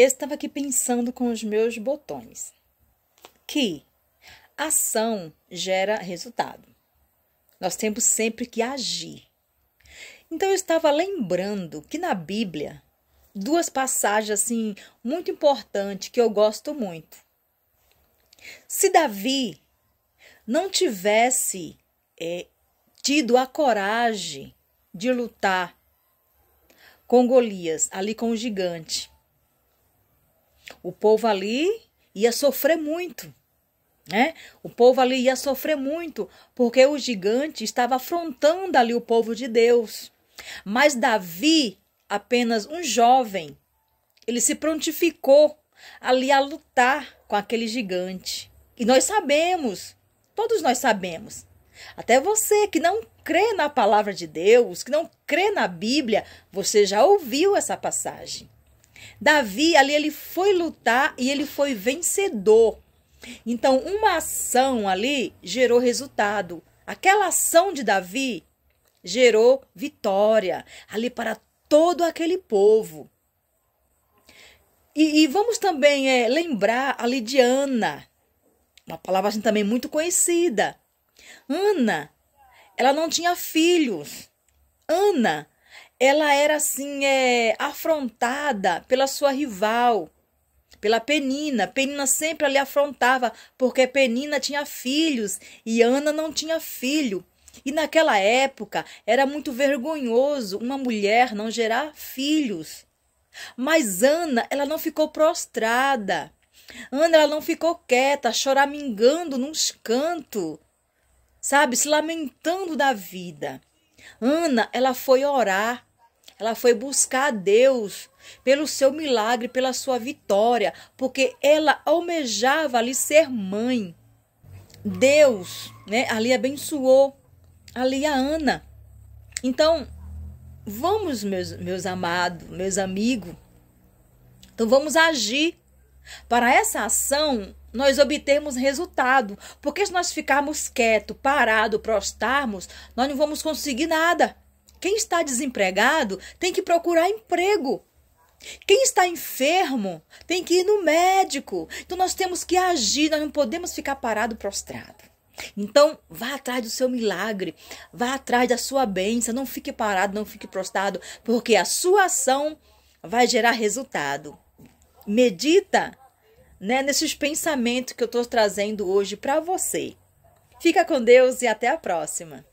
Eu estava aqui pensando com os meus botões que ação gera resultado. Nós temos sempre que agir. Então eu estava lembrando que na Bíblia duas passagens assim muito importantes que eu gosto muito. Se Davi não tivesse é, tido a coragem de lutar com Golias, ali com o gigante, o povo ali ia sofrer muito. Né? O povo ali ia sofrer muito, porque o gigante estava afrontando ali o povo de Deus. Mas Davi, apenas um jovem, ele se prontificou ali a lutar com aquele gigante. E nós sabemos, todos nós sabemos, até você que não crê na palavra de Deus, que não crê na Bíblia, você já ouviu essa passagem. Davi ali ele foi lutar e ele foi vencedor. Então, uma ação ali gerou resultado. Aquela ação de Davi gerou vitória ali para todo aquele povo. E, e vamos também é, lembrar ali de Ana, uma palavra assim, também muito conhecida. Ana, ela não tinha filhos. Ana, ela era assim é, afrontada pela sua rival, pela Penina. Penina sempre a lhe afrontava, porque Penina tinha filhos e Ana não tinha filho. E naquela época era muito vergonhoso uma mulher não gerar filhos. Mas Ana, ela não ficou prostrada. Ana, ela não ficou quieta, choramingando nos cantos, sabe, se lamentando da vida. Ana, ela foi orar, ela foi buscar a Deus pelo seu milagre, pela sua vitória, porque ela almejava ali ser mãe. Deus, né, ali abençoou ali a Ana. Então, vamos, meus, meus amados, meus amigos. Então, vamos agir para essa ação, nós obtermos resultado, porque se nós ficarmos quietos, parados, prostarmos, nós não vamos conseguir nada. Quem está desempregado tem que procurar emprego. Quem está enfermo tem que ir no médico. Então nós temos que agir, nós não podemos ficar parado prostrado. Então, vá atrás do seu milagre, vá atrás da sua bênção, não fique parado, não fique prostrado, porque a sua ação vai gerar resultado medita né, nesses pensamentos que eu estou trazendo hoje para você. Fica com Deus e até a próxima!